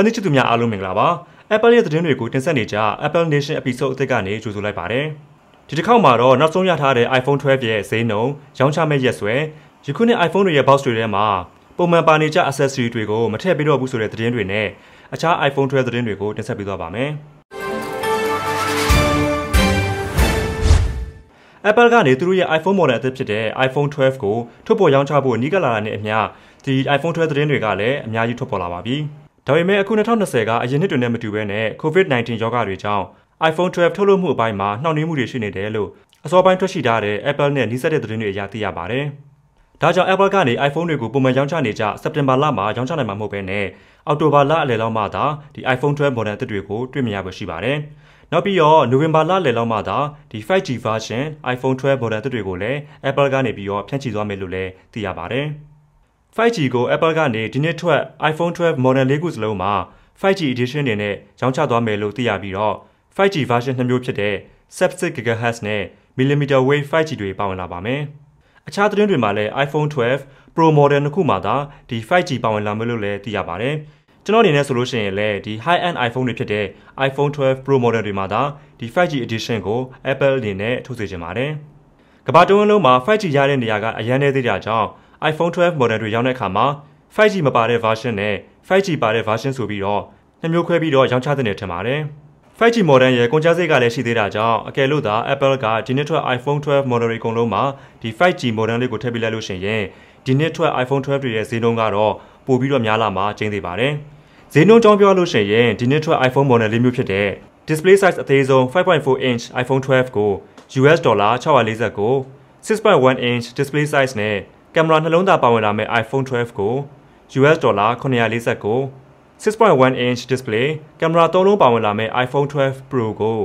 ပန်းသီးချစ်သူများအားလုံးမင်္ဂလာပါ Apple ရဲ့သတင်းတွေကိုတင်ဆက်နေကြ Apple Nation Episode အသစ်ကနေကြိုဆိုလိုက်ပါတယ်ဒီတစ်ခေါက်မှာတော့နောက်ဆုံးရထားတဲ့ iPhone 12ရဲ့ဈေးနှုန်းရောင်းချမဲ့ရက်စွဲယခုနှစ် iPhone တွေရဲ့ box တွေထဲမှာပုံမှန်ပါနေကြ accessory တွေကိုမထည့်ပေးတော့ဘူးဆိုတဲ့သတင်းတွေနဲ့အခြား iPhone 12သတင်းတွေကိုတင်ဆက်ပေးသွားပါမယ် Apple ကနေသူတို့ရဲ့ iPhone model အသစ်ဖြစ်တဲ့ iPhone 12ကိုထုတ်ပေါ်ရောင်းချဖို့နှိကလာတာနဲ့အမျှဒီ iPhone 12သတင်းတွေကလည်းအများကြီးထွက်ပေါ်လာပါပြီ။ဒါပေမဲ့အခု2020ကအရင်နှစ်တွေနဲ့မတူဘဲနဲ့ COVID-19 ရောဂါတွေကြောင့် iPhone 12ထုတ်လုပ်မှုအပိုင်းမှာနှောင့်နှေးမှုတွေရှိနေတယ်လို့အစောပိုင်းထွက်ရှိထားတဲ့ Apple နဲ့နှိစက်တဲ့သတင်းတွေအရသိရပါတယ်။ဒါကြောင့် Apple ကနေ iPhone တွေကိုပုံမှန်ရောင်းချနေကြ September လမှာရောင်းချနိုင်မှာမဟုတ်ဘဲနဲ့ October လအလယ်လောက်မှသာဒီ iPhone 12 model အသစ်တွေကိုတွေ့မြင်ရဖို့ရှိပါတယ်။နောက်ပြီးတော့ November လလယ်လောက်မှသာဒီ 5G version iPhone 12 model အသစ်တွေကိုလည်း Apple ကနေပြီးတော့ဖြန့်ချိသွားမယ်လို့လည်းသိရပါတယ်။ 5G ကို Apple ကနေဒီနှစ်ထွက် iPhone 12 model လေးခုစလုံးမှာ 5G edition တွေနဲ့ရောင်းချသွားမယ်လို့သိရပြီးတော့ 5G version နှစ်မျိုးဖြစ်တဲ့ sub-6 GHz နဲ့ millimeter wave 5G တွေပါဝင်လာပါမယ်။အခြားသတင်းတွေမှာလည်း iPhone 12 Pro model နှစ်ခုမှာသာဒီ 5G ပါဝင်လာမယ်လို့လည်းသိရပါတယ်။ကျွန်တော်အနေနဲ့ဆိုလို့ရှိရင်လည်းဒီ high end iPhone တွေဖြစ်တဲ့ iPhone 12 Pro model တွေမှာသာဒီ 5G edition ကို Apple အနေနဲ့ထုတ်စေချင်ပါတယ်။ကမ္ဘာတစ်ဝန်းလုံးမှာ 5G ရတဲ့နေရာကအရန်နေသေးတာကြောင့် iPhone 12 model တွေရောက်တဲ့အခါမှာ 5G မပါတဲ့ version နဲ့ 5G ပါတဲ့ version ဆိုပြီးတော့နှမျိုးခွဲပြီးတော့ရောင်းချတဲ့နယ်ထင်ပါတယ်။ 5G model ရဲ့ကုန်ကျစရိတ်ကလည်းရှိသေးတာကြောင့်အကယ်လို့သာ Apple ကဒီနှစ်ထွက် iPhone 12 model တွေအကုန်လုံးမှာဒီ 5G model လေးကိုထည့်ပေးလိုက်လို့ရှိရင်ဒီနှစ်ထွက် iPhone 12တွေရဲ့ဈေးနှုန်းကတော့ပိုပြီးတော့များလာမှာကျင်းသေးပါတယ်။ဈေးနှုန်းကြောင်းပြောလို့ရှိရင်ဒီနှစ်ထွက် iPhone model လေးမျိုးဖြစ်တဲ့ display size အသေးဆုံး5.4 inch iPhone 12ကို US ဒေါ်လာ649 6.1 inch display size နဲ့ကင်မရာနှလုံးသားပါဝင်လာမယ့် iPhone 12ကို US ဒေါ်လာ949 6.1 inch display ကင်မရာ၃လုံးပါဝင်လာမယ့် iPhone 12 Pro ကို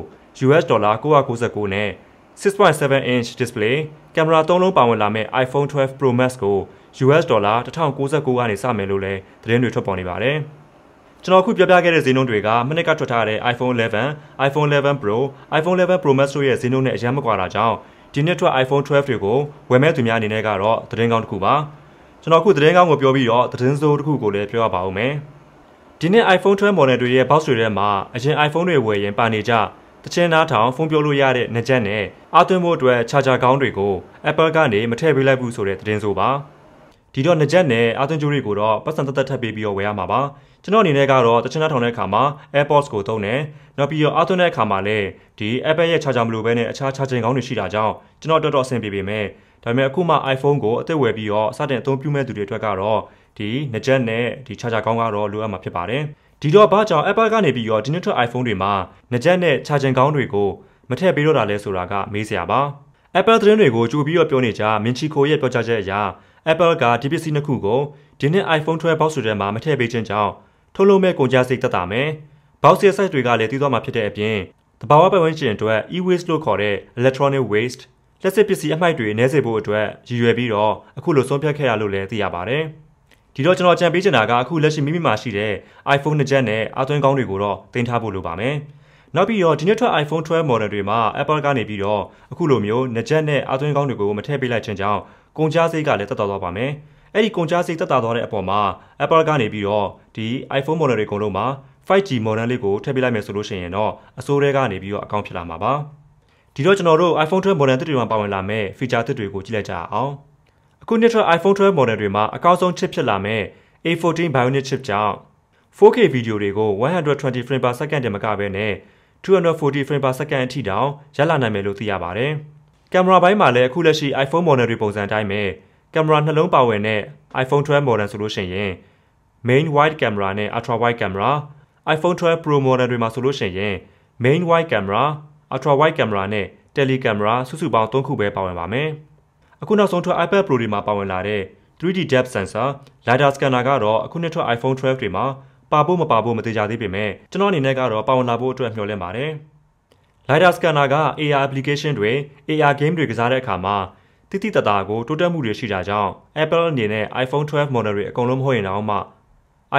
US ဒေါ်လာ999နဲ့6.7 inch display ကင်မရာ၃လုံးပါဝင်လာမယ့် iPhone 12 Pro Max ကို US ဒေါ်လာ1099ကနေစမယ်လို့လည်းသတင်းတွေထွက်ပေါ်နေပါတယ်။ကျွန်တော်အခုပြောပြခဲ့တဲ့ဈေးနှုန်းတွေကမနေ့ကထွက်ထားတဲ့ iPhone 11, iPhone 11 Pro, iPhone 11 Pro Max တို့ရဲ့ဈေးနှုန်းနဲ့အများမကွာတာကြောင့်ဒီနှစ်ထွက် iPhone 12တွေကိုဝယ်မဲ့သူများအနေနဲ့ကတော့သတင်းကောင်းတစ်ခုပါကျွန်တော်အခုသတင်းကောင်းကိုပြောပြီးတော့သတင်းစိုးတစ်ခုကိုလည်းပြောရပါဦးမယ်ဒီနှစ် iPhone 12 model တွေရဲ့ box တွေထဲမှာအရင် iPhone တွေဝယ်ရင်ပါနေကြတချင်းသားထောင်ဖုန်းပြောလို့ရတဲ့နှကြက်နဲ့အသွင်းဖို့အတွက် charger ကောင်းတွေကို Apple ကနေမထည့်ပေးလိုက်ဘူးဆိုတဲ့သတင်းဆိုပါ။ဒီတော့နှစ်ချက်နဲ့အာသွင်းကျိုးတွေကိုတော့ပတ်စံတက်တက်ထပ်ပေးပြီးတော့ဝယ်ရမှာပါကျွန်တော်အနေနဲ့ကတော့တချင်နာထောင်တဲ့အခါမှာ AirPods ကိုသုံးတယ်နောက်ပြီးတော့အာသွင်းတဲ့အခါမှာလည်းဒီ Apple ရဲ့ charger မလိုဘဲနဲ့အခြား charging ကောင်းတွေရှိတာကြောင့်ကျွန်တော်တော်တော်အဆင်ပြေပေမဲ့ဒါပေမဲ့အခုမှ iPhone ကိုအသက်ဝယ်ပြီးတော့စတင်အသုံးပြုမဲ့သူတွေအတွက်ကတော့ဒီနှစ်ချက်နဲ့ဒီ charger ကောင်းကတော့လိုအပ်မှာဖြစ်ပါတယ်ဒီတော့ဘာကြောင့် Apple ကနေပြီးတော့ဒီနှစ်ထွက် iPhone တွေမှာနှစ်ချက်နဲ့ charging ကောင်းတွေကိုမထည့်ပေးတော့တာလဲဆိုတာကမေးစရာပါ Apple သတင်းတွေကိုကြိုပြီးတော့ပြောနေကြမင်းချီခိုရဲ့ပြောကြားချက်အရ Apple ကဒီပစ္စည်းနှစ်ခုကိုဒီနှစ် iPhone 12 box တွေထဲမှာမထည့်ပေးခြင်းကြောင့်ထုတ်လုပ်မဲ့ကုန်ကျစရိတ်သက်သာမယ်။ box ရဲ့ site တွေကလည်းတည်သွားမှာဖြစ်တဲ့အပြင်တဘာဝပတ်ဝန်းကျင်အတွက် e-waste လို့ခေါ်တဲ့ electronic waste လက်စစ်ပစ္စည်းအမှိုက်တွေနည်းစေဖို့အတွက်ရည်ရွယ်ပြီးတော့အခုလိုဆုံးဖြတ်ခဲ့ရလို့လည်းသိရပါဗျ။ဒီတော့ကျွန်တော်ကြံပေးချင်တာကအခုလက်ရှိမိမိမှာရှိတဲ့ iPhone 2ကြက်နဲ့အသွင်ကောင်းတွေကိုတော့တင်ထားဖို့လိုပါမယ်။နောက်ပြီးတော့ဒီနှစ်ထွက် iPhone 12 model တွေမှာ Apple ကနေပြီးတော့အခုလိုမျိုး2ကြက်နဲ့အသွင်ကောင်းတွေကိုမထည့်ပေးလိုက်ခြင်းကြောင့်ကုန်ကျစရိတ်ကလည်းတက်တာသွားပါမယ်။အဲ့ဒီကုန်ကျစရိတ်တက်တာသွားတဲ့အပေါ်မှာ Apple ကနေပြီးတော့ဒီ iPhone model တွေအကုန်လုံးမှာ 5G model လေးကိုထည့်ပေးလိုက်မယ်ဆိုလို့ရှိရင်တော့အစိုးရကနေပြီးတော့အကောင့်ဖြစ်လာမှာပါ။ဒီတော့ကျွန်တော်တို့ iPhone 12 model တွေမှာပါဝင်လာမဲ့ feature တွေကိုကြည့်လိုက်ကြအောင်။အခုနှစ်ထွက် iPhone 12 model တွေမှာအကောင်းဆုံး chip ဖြစ်လာမဲ့ A14 Bionic chip ကြောင့် 4K ဗီဒီယိုတွေကို120 frame per second တင်မကဘဲနဲ့240 frame per second အထိတောင်ရလာနိုင်မယ်လို့သိရပါတယ်။ကင်မရာဘိုင်းမှာလည်းအခုလက်ရှိ iPhone model တွေပုံစံတိုင်းပဲကင်မရာနှလုံးပါဝင်တဲ့ iPhone 12 model ဆိုလို့ရှိရင် main wide camera နဲ့ ultra wide camera iPhone 12 Pro model တွေမှာဆိုလို့ရှိရင် main wide camera ultra wide camera နဲ့ tele camera စုစုပေါင်း၃ခုပဲပါဝင်ပါမယ်။အခုနောက်ဆုံးထွက် iPad Pro တွေမှာပါဝင်လာတဲ့ 3D depth sensor lidar scanner ကတော့အခုနှစ်ထွက် iPhone 12တွေမှာပါဖို့မပါဖို့မသေးကြသေးပေမဲ့ကျွန်တော်အနေနဲ့ကတော့ပါဝင်လာဖို့အတွက်မျှော်လင့်ပါတယ်။ LiDAR scanner က AR application တွေ AR game တွေကစားတဲ့အခါမှာတိတိတသာကိုတိုးတက်မှုတွေရှိတာကြောင့် Apple အနေနဲ့ iPhone 12 model တွေအကုန်လုံးမဟုတ်ရင်တောင်မှ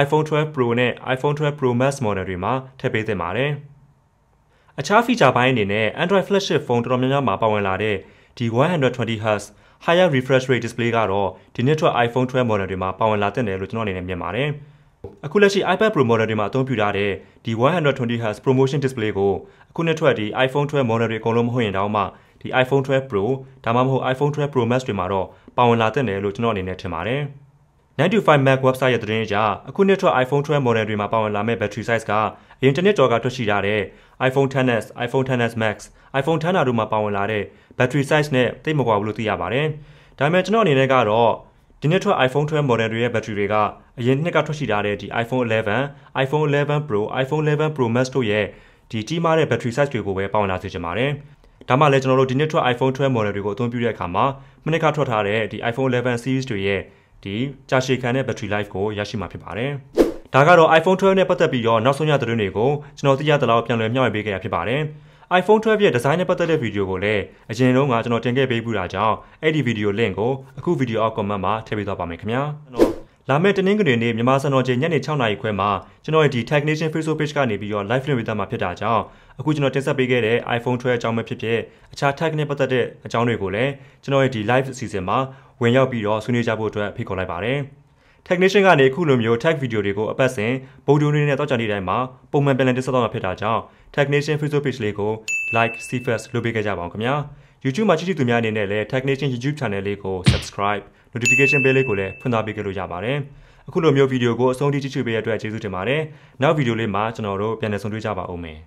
iPhone 12 Pro နဲ့ iPhone 12 Pro Max model တွေမှာထည့်ပေးသင့်ပါတယ်။အခြား feature ပိုင်းအနေနဲ့ Android flagship phone တော်တော်များများမှာပါဝင်လာတဲ့ဒီ 120Hz higher refresh rate display ကတော့ဒီနှစ်ထွက် iPhone 12 model တွေမှာပါဝင်လာတဲ့တယ်လို့ကျွန်တော်အနေနဲ့မြင်ပါတယ်။အခုလက်ရှိ iPad Pro model တွေမှာအသုံးပြုထားတဲ့ဒီ 120Hz promotion display ကိုအခုနှစ်ထွက်ဒီ iPhone 12 model တွေအကုန်လုံးမဟုတ်ရင်တောင်မှဒီ iPhone 12 Pro ဒါမှမဟုတ် iPhone 12 Pro Max တွေမှာတော့ပါဝင်လာတဲ့နယ်လို့ကျွန်တော်အနေနဲ့ထင်ပါတယ်95 Mac website ရဲ့သတင်းအရအခုနှစ်ထွက် iPhone 12 model တွေမှာပါဝင်လာမဲ့ battery size ကအရင်တစ်နှစ်ကျော်ကထွက်ရှိလာတဲ့ iPhone XS, iPhone XS Max, iPhone XR တို့မှာပါဝင်လာတဲ့ battery size နဲ့တိတ်မကွာဘူးလို့သိရပါတယ်။ဒါပေမဲ့ကျွန်တော်အနေနဲ့ကတော့ဒီနှစ်ထွက် iPhone 12 model တွေရဲ့ battery တွေကအရင်နှစ်ကထွက်ရှိထားတဲ့ဒီ iPhone 11, iPhone 11 Pro, iPhone 11 Pro Max တို့ရဲ့ဒီကြီးမားတဲ့ battery size တွေကိုပဲပေါင်းလာစေချင်ပါတယ်။ဒါမှလည်းကျွန်တော်တို့ဒီနှစ်ထွက် iPhone 12 model တွေကိုအသုံးပြုတဲ့အခါမှာမနှစ်ကထွက်ထားတဲ့ဒီ iPhone 11 series တွေရဲ့ဒီကြာရှည်ခံတဲ့ battery life ကိုရရှိမှာဖြစ်ပါတယ်။ဒါကတော့ iPhone 12နဲ့ပတ်သက်ပြီးတော့နောက်ဆုံးရသတင်းတွေကိုကျွန်တော်သိရသလောက်ပြန်လည်မျှဝေပေးခဲ့ရဖြစ်ပါတယ်။ iPhone 12ရဲ့ဒီဇိုင်းနဲ့ပတ်သက်တဲ့ဗီဒီယိုကိုလည်းအရင်တုန်းကကျွန်တော်တင်ခဲ့ပေးပူတာကြောင့်အဲ့ဒီဗီဒီယို link ကိုအခုဗီဒီယိုအောက် comment မှာထည့်ပေးသွားပါမယ်ခင်ဗျာကျွန်တော်လာမယ့်တနင်္ဂနွေနေ့မြန်မာစံတော်ချိန်ညနေ6နာရီခွဲမှာကျွန်တော်ရဲ့ဒီ Tech Nation Facebook page ကနေပြီးတော့ live stream ဝေသမှာဖြစ်တာကြောင့်အခုကျွန်တော်တင်ဆက်ပေးခဲ့တဲ့ iPhone 12အကြောင်းပဲဖြစ်ဖြစ်အခြား tech နဲ့ပတ်သက်တဲ့အကြောင်းတွေကိုလည်းကျွန်တော်ရဲ့ဒီ live အစီအစဉ်မှာဝင်ရောက်ပြီးတော့ဆွေးနွေးကြဖို့အတွက်ဖိတ်ခေါ်လိုက်ပါတယ်။ technician ကနေခုလိုမျိုး tech video တွေကိုအပတ်စဉ်ဗုဒ္ဓနေ့နဲ့တောက်ကြနေ့တိုင်းမှာပုံမှန်ပြန်လည်တင်ဆက်တော့မှာဖြစ်တာကြောင့် technician facebook page လေးကို like cfs လုပ်ပေးကြကြပါအောင်ခင်ဗျာ YouTube မှာကြည့်ကြည့်သူများအနေနဲ့လည်း technician YouTube channel လေးကို subscribe notification bell လေးကိုလည်းဖွင့်ထားပေးကြလို့ရပါတယ်အခုလိုမျိုးဗီဒီယိုကိုအဆုံးထိကြည့်ကြည့်ပေးရတဲ့အတွက်ကျေးဇူးတင်ပါတယ်နောက်ဗီဒီယိုလေးမှာကျွန်တော်တို့ပြန်လည်ဆုံတွေ့ကြပါဦးမယ်